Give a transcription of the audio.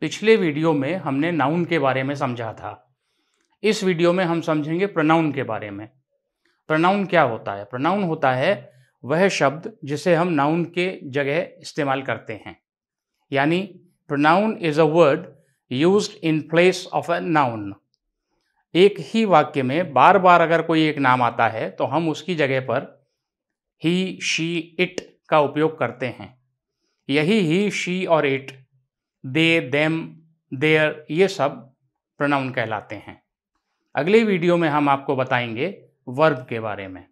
पिछले वीडियो में हमने नाउन के बारे में समझा था इस वीडियो में हम समझेंगे प्रोनाउन के बारे में प्रोनाउन क्या होता है प्रोनाउन होता है वह शब्द जिसे हम नाउन के जगह इस्तेमाल करते हैं यानी pronoun is a word use in place of a noun एक ही वाक्य में बार बार अगर कोई एक नाम आता है तो हम उसकी जगह पर ही शी इट का उपयोग करते हैं यही ही शी और इट दे देम देयर ये सब प्रोनाउन कहलाते हैं अगले वीडियो में हम आपको बताएंगे वर्ब के बारे में